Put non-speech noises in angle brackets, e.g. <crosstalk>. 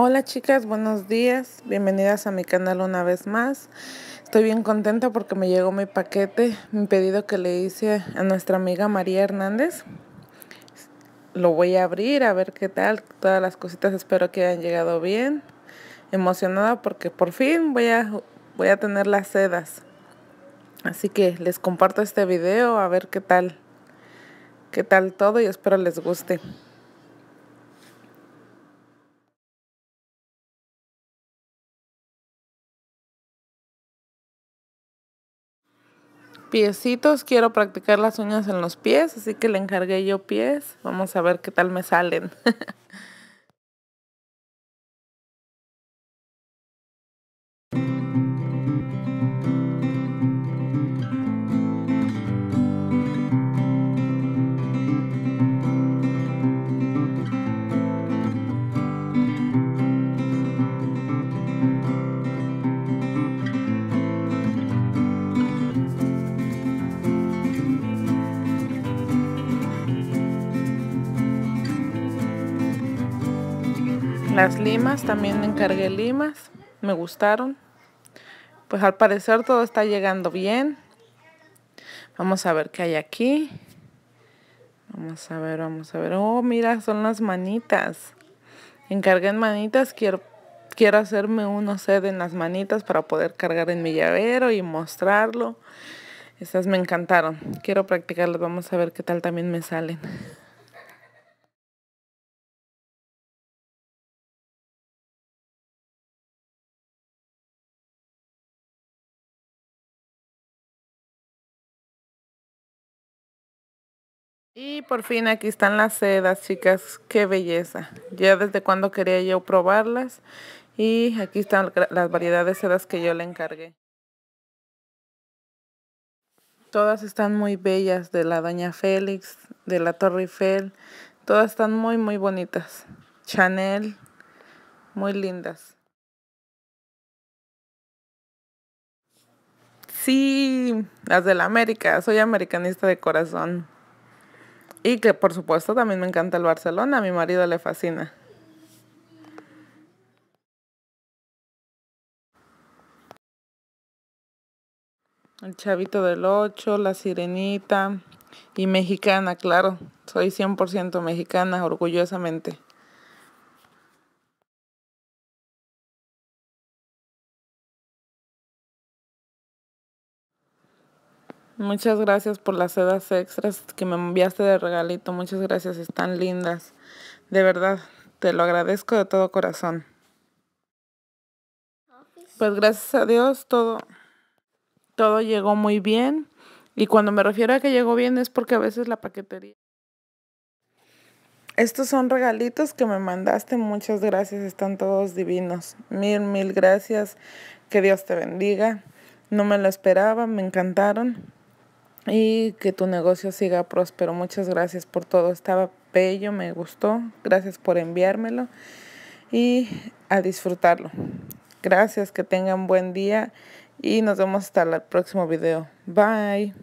Hola chicas, buenos días, bienvenidas a mi canal una vez más. Estoy bien contenta porque me llegó mi paquete, mi pedido que le hice a nuestra amiga María Hernández. Lo voy a abrir a ver qué tal, todas las cositas espero que hayan llegado bien. Emocionada porque por fin voy a, voy a tener las sedas. Así que les comparto este video a ver qué tal, qué tal todo y espero les guste. piecitos. Quiero practicar las uñas en los pies, así que le encargué yo pies. Vamos a ver qué tal me salen. <laughs> Las limas, también encargué limas, me gustaron. Pues al parecer todo está llegando bien. Vamos a ver qué hay aquí. Vamos a ver, vamos a ver. Oh, mira, son las manitas. Encargué manitas, quiero, quiero hacerme uno sed en las manitas para poder cargar en mi llavero y mostrarlo. Estas me encantaron. Quiero practicarlas, vamos a ver qué tal también me salen. Y por fin aquí están las sedas, chicas. Qué belleza. Ya desde cuando quería yo probarlas. Y aquí están las variedades de sedas que yo le encargué. Todas están muy bellas, de la Doña Félix, de la Torre Eiffel. Todas están muy, muy bonitas. Chanel, muy lindas. Sí, las de la América. Soy americanista de corazón. Y que por supuesto también me encanta el Barcelona, a mi marido le fascina. El Chavito del 8, La Sirenita y mexicana, claro. Soy 100% mexicana, orgullosamente. Muchas gracias por las sedas extras que me enviaste de regalito. Muchas gracias, están lindas. De verdad, te lo agradezco de todo corazón. Pues gracias a Dios todo, todo llegó muy bien. Y cuando me refiero a que llegó bien es porque a veces la paquetería. Estos son regalitos que me mandaste. Muchas gracias, están todos divinos. Mil, mil gracias. Que Dios te bendiga. No me lo esperaba, me encantaron y que tu negocio siga próspero. Muchas gracias por todo. Estaba bello, me gustó. Gracias por enviármelo y a disfrutarlo. Gracias, que tengan buen día y nos vemos hasta el próximo video. Bye.